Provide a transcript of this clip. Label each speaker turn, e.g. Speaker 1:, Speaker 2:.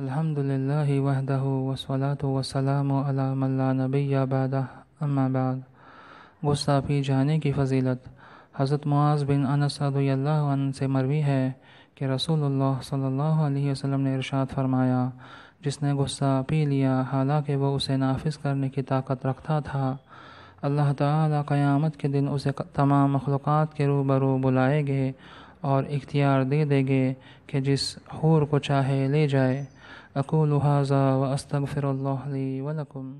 Speaker 1: الحمد للہ وحدہ وسلاۃ سولت وسلم و علام اللہ نبی آباد غصہ پی جانے کی فضیلت حضرت معاذ بن رضی اللہ عن سے مروی ہے کہ رسول اللہ صلی اللہ علیہ وسلم نے ارشاد فرمایا جس نے غصہ پی لیا حالانکہ وہ اسے نافذ کرنے کی طاقت رکھتا تھا اللہ تعالی قیامت کے دن اسے تمام مخلوقات کے روبرو بلائے گئے اور اختیار دے دیں گے کہ جس حور کو چاہے لے جائے اقول حاضی و استغفر اللہ ولکم